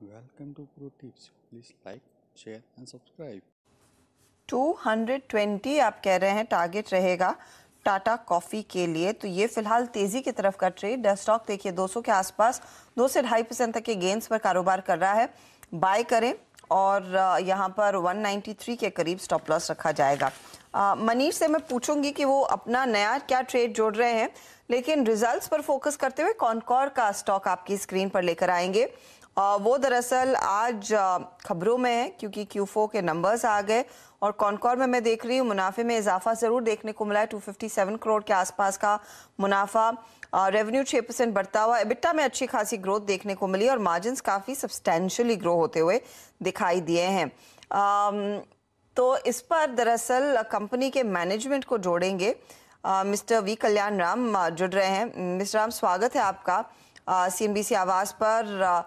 Welcome to Pro Tips. Please like, share and subscribe. 220 आप कह रहे हैं टारगेट रहेगा टाटा कॉफ़ी के लिए तो ये फिलहाल तेज़ी की तरफ का ट्रेड स्टॉक देखिए 200 के आसपास दो से ढाई परसेंट तक के गेंस पर कारोबार कर रहा है बाय करें और यहाँ पर 193 के करीब स्टॉप लॉस रखा जाएगा मनीष से मैं पूछूंगी कि वो अपना नया क्या ट्रेड जोड़ रहे हैं लेकिन रिजल्ट्स पर फोकस करते हुए कॉनकॉर का स्टॉक आपकी स्क्रीन पर लेकर आएंगे वो दरअसल आज खबरों में है क्योंकि क्यूफो के नंबर्स आ गए और कॉनकॉर में मैं देख रही हूँ मुनाफे में इजाफा ज़रूर देखने को मिला है 257 करोड़ के आसपास का मुनाफा रेवेन्यू छः परसेंट बढ़ता हुआ एबिट्टा में अच्छी खासी ग्रोथ देखने को मिली और मार्जिन काफ़ी सब्सटैंशली ग्रो होते हुए दिखाई दिए हैं तो इस पर दरअसल कंपनी के मैनेजमेंट को जोड़ेंगे मिस्टर वी कल्याण राम जुड़ रहे हैं मिस्टर राम स्वागत है आपका सी एन बी सी आवाज़ पर आ,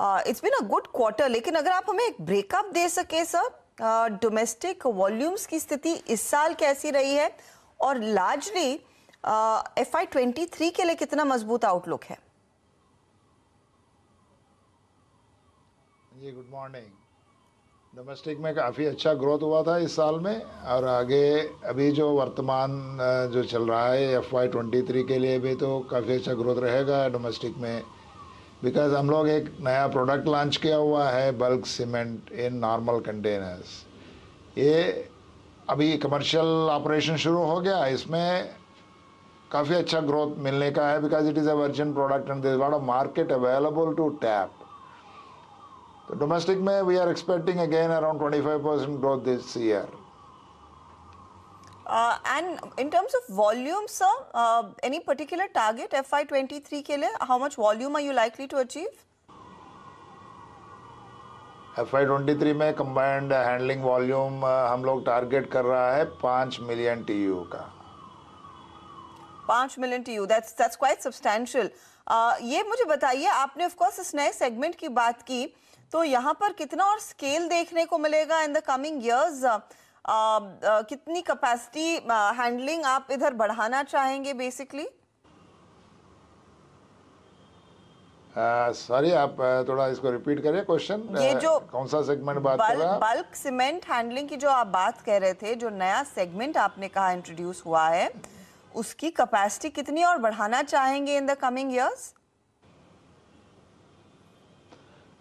it's been a good quarter लेकिन अगर आप हमें एक ब्रेकअप दे सके सर डोमेस्टिक वॉल्यूम्स की स्थिति इस साल कैसी रही है और largely F I twenty three के लिए कितना मजबूत आउटलुक है जी गुड मॉर्निंग डोमेस्टिक में काफ़ी अच्छा ग्रोथ हुआ था इस साल में और आगे अभी जो वर्तमान जो चल रहा है एफ वाई ट्वेंटी थ्री के लिए भी तो काफ़ी अच्छा ग्रोथ रहेगा डोमेस्टिक में बिकॉज हम लोग एक नया प्रोडक्ट लॉन्च किया हुआ है bulk cement in normal containers ये अभी कमर्शियल ऑपरेशन शुरू हो गया इसमें काफ़ी अच्छा ग्रोथ मिलने का है because it is a version product and this of market available to tap तो डोमेस्टिक में we are expecting again around twenty five percent growth this year Uh, and in terms of volume, sir, uh, any particular target fi23 ke के how much volume are you likely to achieve? FY में combined handling volume हम लोग target कर रहा है पाँच million T का पाँच million T that's that's quite substantial ये मुझे बताइए आपने ऑफ कोर्स इस नए सेगमेंट की बात की तो यहाँ पर कितना और स्केल देखने को मिलेगा in the coming years Um, uh, कितनी कैपेसिटी हैंडलिंग uh, आप इधर बढ़ाना चाहेंगे बेसिकली सॉरी uh, आप थोड़ा इसको रिपीट करें क्वेश्चन ये जो कौन सा सेगमेंट बात बल्क, बल्क सीमेंट हैंडलिंग की जो आप बात कह रहे थे जो नया सेगमेंट आपने कहा इंट्रोड्यूस हुआ है उसकी कैपेसिटी कितनी और बढ़ाना चाहेंगे इन द कमिंग ईयर्स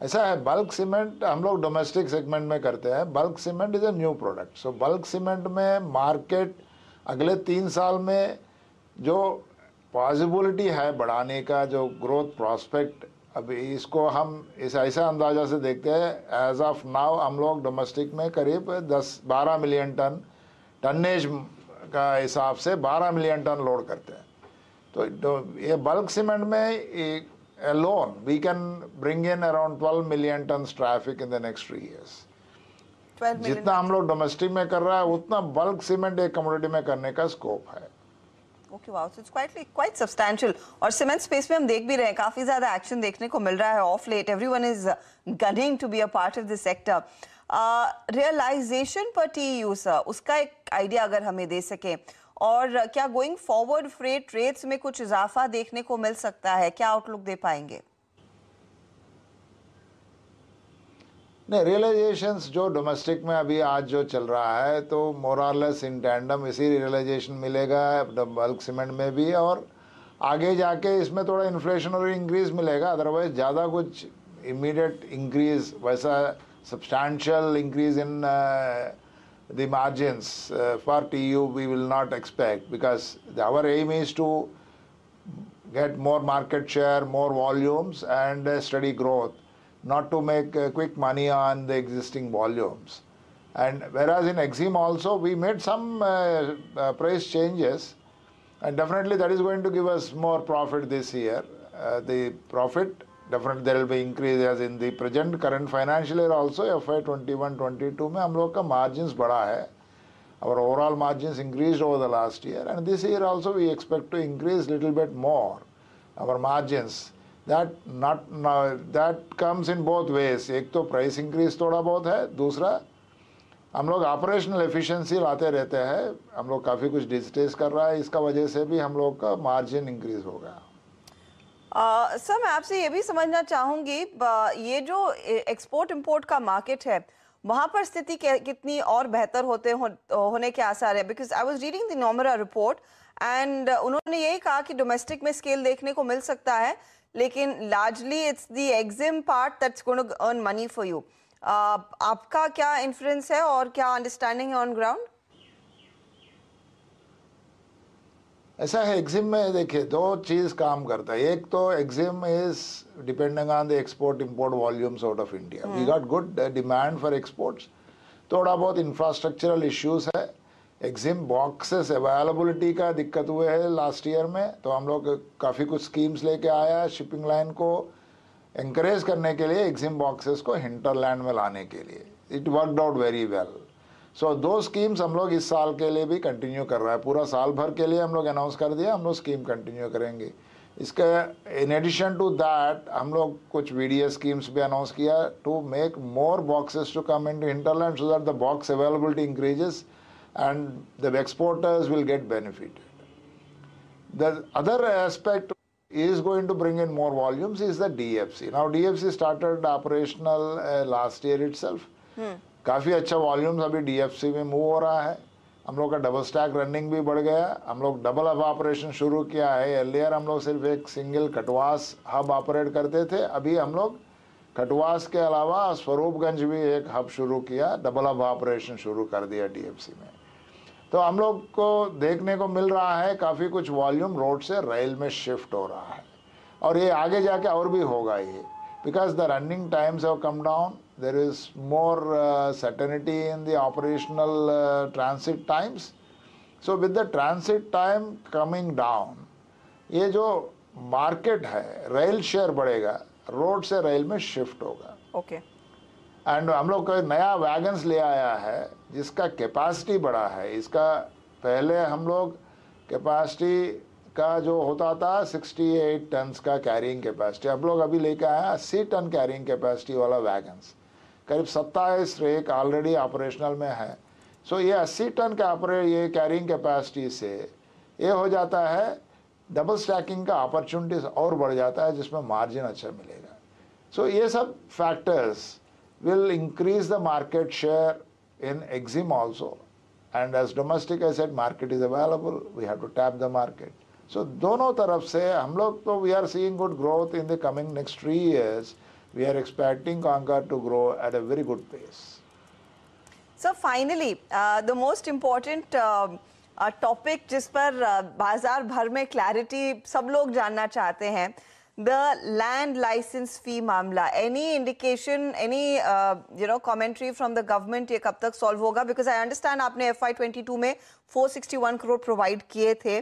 ऐसा है बल्क सीमेंट हम लोग डोमेस्टिक सेगमेंट में करते हैं bulk cement is a new product so bulk cement में मार्केट अगले तीन साल में जो पॉसिबिलिटी है बढ़ाने का जो ग्रोथ प्रॉस्पेक्ट अभी इसको हम इस ऐसा अंदाजा से देखते हैं एज ऑफ नाउ हम लोग डोमेस्टिक में करीब 10-12 मिलियन टन टनेज का हिसाब से 12 मिलियन टन लोड करते हैं तो, तो ये बल्क सीमेंट में alone, we can bring in around 12 million tons traffic in the next three years. 12 million tons? we domestic, mein kar raha hai, utna bulk cement ek commodity mein karne ka scope hai. Okay, wow. So it's quite, quite substantial. And cement space, we are seeing a lot of action dekhne ko mil raha hai off late. Everyone is gunning to be a part of this sector. Uh, realization per TEU, sir, uska ek idea agar hume de sake, और क्या going forward freight rates में कुछ इजाफा देखने को मिल सकता है क्या आउटलुक दे पाएंगे नहीं रियलाइजेशंस जो डोमेस्टिक में अभी आज जो चल रहा है तो मोरालस इन टैंडम इसी रियलाइजेशन मिलेगा बल्क सीमेंट में भी और आगे जाके इसमें थोड़ा इन्फ्लेशन और इंक्रीज मिलेगा अदरवाइज ज़्यादा कुछ इमीडिएट इंक्रीज वैसा substantial increase in the margins uh, for TU we will not expect because our aim is to get more market share, more volumes, and steady growth, not to make quick money on the existing volumes. And whereas in Exim also, we made some uh, uh, price changes, and definitely that is going to give us more profit this year. The profit definite there be increase as in the present current financial year also F I twenty one twenty two में हम लोग का margin बढ़ा है और overall margin increase over the last year and this year also we expect to increase little bit more our margins that not that comes in both ways एक तो price increase थोड़ा बहुत है दूसरा हम लोग ऑपरेशनल एफिशिएंसी लाते रहते हैं हम लोग काफ़ी कुछ डिजिटेज कर रहा है इसका वजह से भी हम लोग का मार्जिन इंक्रीज हो गया सर मैं आपसे ये भी समझना चाहूँगी ये जो एक्सपोर्ट इम्पोर्ट का मार्केट है वहाँ पर स्थिति कितनी और बेहतर होते हो, होने के आसार है because I was reading the report and उन्होंने यही कहा कि डोमेस्टिक में स्केल देखने को मिल सकता है लेकिन largely it's the exim part that's going to earn money for you आपका क्या इन्फ्लुएंस है और क्या अंडरस्टैंडिंग है ऑन ग्राउंड ऐसा है एग्जिम में देखिए दो चीज़ काम करता है एक तो exim is depending on the export import volumes out of India we got good demand for exports थोड़ा बहुत इंफ्रास्ट्रक्चरल इश्यूज है एग्जिम बॉक्सेस अवेलेबिलिटी का दिक्कत हुए है लास्ट ईयर में तो हम लोग काफ़ी कुछ स्कीम्स लेके आया शिपिंग लाइन को एंकरेज करने के लिए एग्जिम बॉक्सेस को हिंटरलैंड में लाने के लिए it worked out very well so दो स्कीम्स हम लोग इस साल के लिए भी कंटिन्यू कर रहा है पूरा साल भर के लिए हम लोग अनाउंस कर दिया हम लोग स्कीम कंटिन्यू करेंगे इसके इन एडिशन टू दैट हम लोग कुछ वीडियो स्कीम्स भी अनाउंस किया to make more boxes to come in to hinterland so that the box availability increases and the exporters will get benefit The other aspect is going to bring in more volumes is the DFC. Now, DFC started operational uh, last year itself. Hmm. काफ़ी अच्छा volumes अभी DFC में move हो रहा है हम लोग का डबल स्टैक रनिंग भी बढ़ गया हम लोग डबल हब ऑपरेशन शुरू किया है एलियर हम लोग सिर्फ एक सिंगल कटवास हब ऑपरेट करते थे अभी हम लोग कटवास के अलावा स्वरूपगंज भी एक हब शुरू किया डबल हब ऑपरेशन शुरू कर दिया डीएफसी में तो हम लोग को देखने को मिल रहा है काफ़ी कुछ वॉल्यूम रोड से रेल में शिफ्ट हो रहा है और ये आगे जाके और भी होगा ये because the running times have come down there is more uh, certainty in the operational uh, transit times. So with the transit time coming down, ye jo market hai rail share badhega road se rail mein shift hoga okay. And हम लोग कोई नया wagons ले आया है जिसका capacity बड़ा है इसका पहले हम लोग कैपेसिटी का जो होता था 68 टन्स का कैरिंग कैपेसिटी हम लोग अभी लेके आया अस्सी टन कैरिंग कैपेसिटी वाला वैगन्स करीब सत्ताईस रेक ऑलरेडी ऑपरेशनल में है सो ये अस्सी टन के ऑपरेट ये कैरिंग कैपेसिटी से ये हो जाता है डबल स्टैकिंग का अपॉर्चुनिटीज और बढ़ जाता है जिसमें मार्जिन अच्छा मिलेगा सो so, ये सब factors will increase the market share in exim also and as domestic asset market is available we have to tap the market so दोनों तरफ से हम लोग तो we are seeing good growth in the coming next three years we are expecting Concord to grow at a very good pace. So finally, uh, the most important uh, uh, topic जिस पर बाजार भर में clarity सब लोग जानना चाहते हैं the land license fee mamla any indication any uh, you know commentary from the government ye kab tak solve hoga because i understand aapne fy22 mein 461 crore provide kiye the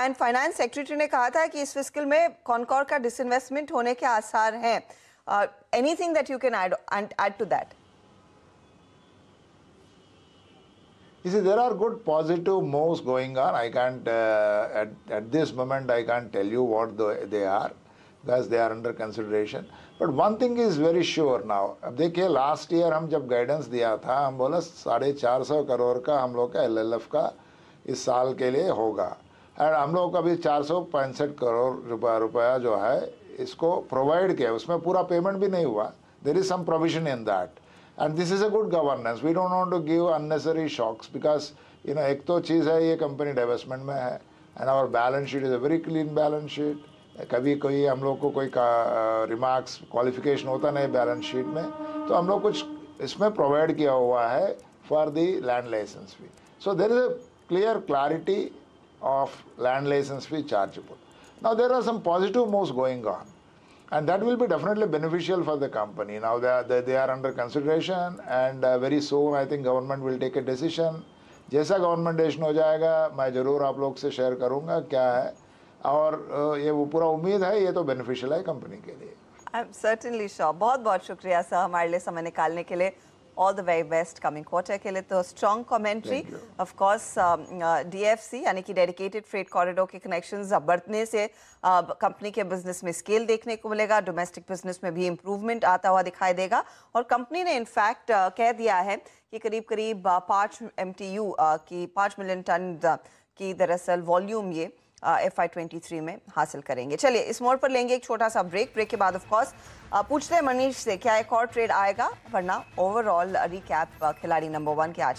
and finance secretary ne kaha tha ki is fiscal mein Concord ka disinvestment hone ke aasar hain Uh, anything that you can add, and add to that? You see, there are good positive moves going on. I can't, uh, at, at this moment, I can't tell you what the, they are because they are under consideration. But one thing is very sure now. अब देखिए last year हम जब guidance दिया था हम बोला साढ़े चार सौ करोड़ का हम लोग का एलएलएफ का इस साल के लिए होगा और हम लोग का भी चार सौ पैंसठ करोड़ रुपया रुपया जो है इसको प्रोवाइड किया उसमें पूरा पेमेंट भी नहीं हुआ there is some provision in that and this is a good governance we don't want to give unnecessary shocks because you know एक तो चीज़ है ये कंपनी डेवलपमेंट में है and our balance sheet is a very clean balance sheet कभी कोई हम लोग को कोई रिमार्क्स क्वालिफिकेशन होता नहीं बैलेंस शीट में तो हम लोग कुछ इसमें प्रोवाइड किया हुआ है for the land license fee so there is a clear clarity of land license fee chargeable Now, there are some positive moves going on, and that will be definitely beneficial for the company. Now, they are, they, they are under consideration, and uh, very soon I think government will take a decision. जैसा government डेशन हो जाएगा मैं ज़रूर आप लोग से share करूंगा क्या है और ये वो पूरा उम्मीद है ये तो बेनिफिशियल है कंपनी के लिए आई एम सर्टनली श्योर बहुत बहुत शुक्रिया सर हमारे लिए समय निकालने के लिए all the very best coming quarter के लिए तो strong commentary of course DFC यानी कि डेडिकेटेड फ्रेट कॉरिडोर के कनेक्शंस बढ़ने से कंपनी के बिजनेस में स्केल देखने को मिलेगा डोमेस्टिक बिजनेस में भी इम्प्रूवमेंट आता हुआ दिखाई देगा और कंपनी ने इनफैक्ट uh, कह दिया है कि करीब करीब uh, पाँच एम uh, की पाँच मिलियन टन की दरअसल वॉल्यूम ये एफ आई ट्वेंटी थ्री में हासिल करेंगे चलिए इस मोड़ पर लेंगे एक छोटा सा ब्रेक ब्रेक के बाद ऑफकोर्स पूछते हैं मनीष से क्या एक और ट्रेड आएगा वरना ओवरऑल रिकैप खिलाड़ी नंबर वन के आज